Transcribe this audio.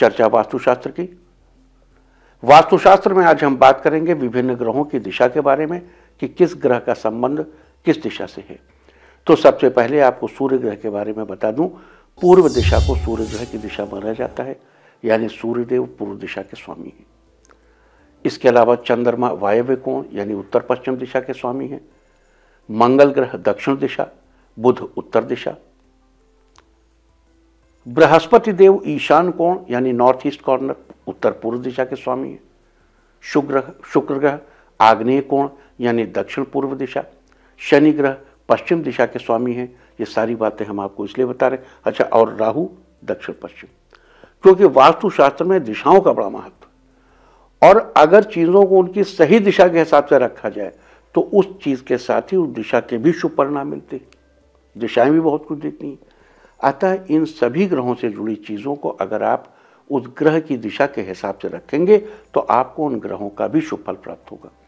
चर्चा वास्तुशास्त्र की वास्तुशास्त्र में आज हम बात करेंगे विभिन्न ग्रहों की दिशा के बारे में कि किस ग्रह का संबंध किस दिशा से है तो सबसे पहले आपको सूर्य ग्रह के बारे में बता दूं पूर्व दिशा को सूर्य ग्रह की दिशा माना जाता है यानी सूर्यदेव पूर्व दिशा के स्वामी हैं इसके अलावा चंद्रमा वायव्य कोण यानी उत्तर पश्चिम दिशा के स्वामी हैं मंगल ग्रह दक्षिण दिशा बुध उत्तर दिशा बृहस्पति देव ईशान कोण यानी नॉर्थ ईस्ट कॉर्नर उत्तर पूर्व दिशा के स्वामी है शुक्र शुक्र ग्रह आग्नेय कोण यानी दक्षिण पूर्व दिशा शनि ग्रह पश्चिम दिशा के स्वामी हैं ये सारी बातें हम आपको इसलिए बता रहे हैं अच्छा और राहु दक्षिण पश्चिम क्योंकि वास्तुशास्त्र में दिशाओं का बड़ा महत्व और अगर चीज़ों को उनकी सही दिशा के हिसाब से रखा जाए तो उस चीज़ के साथ ही उस दिशा के भी शुभ परिणाम मिलते दिशाएं भी बहुत कुछ देती हैं अतः इन सभी ग्रहों से जुड़ी चीज़ों को अगर आप उस ग्रह की दिशा के हिसाब से रखेंगे तो आपको उन ग्रहों का भी शुभ फल प्राप्त होगा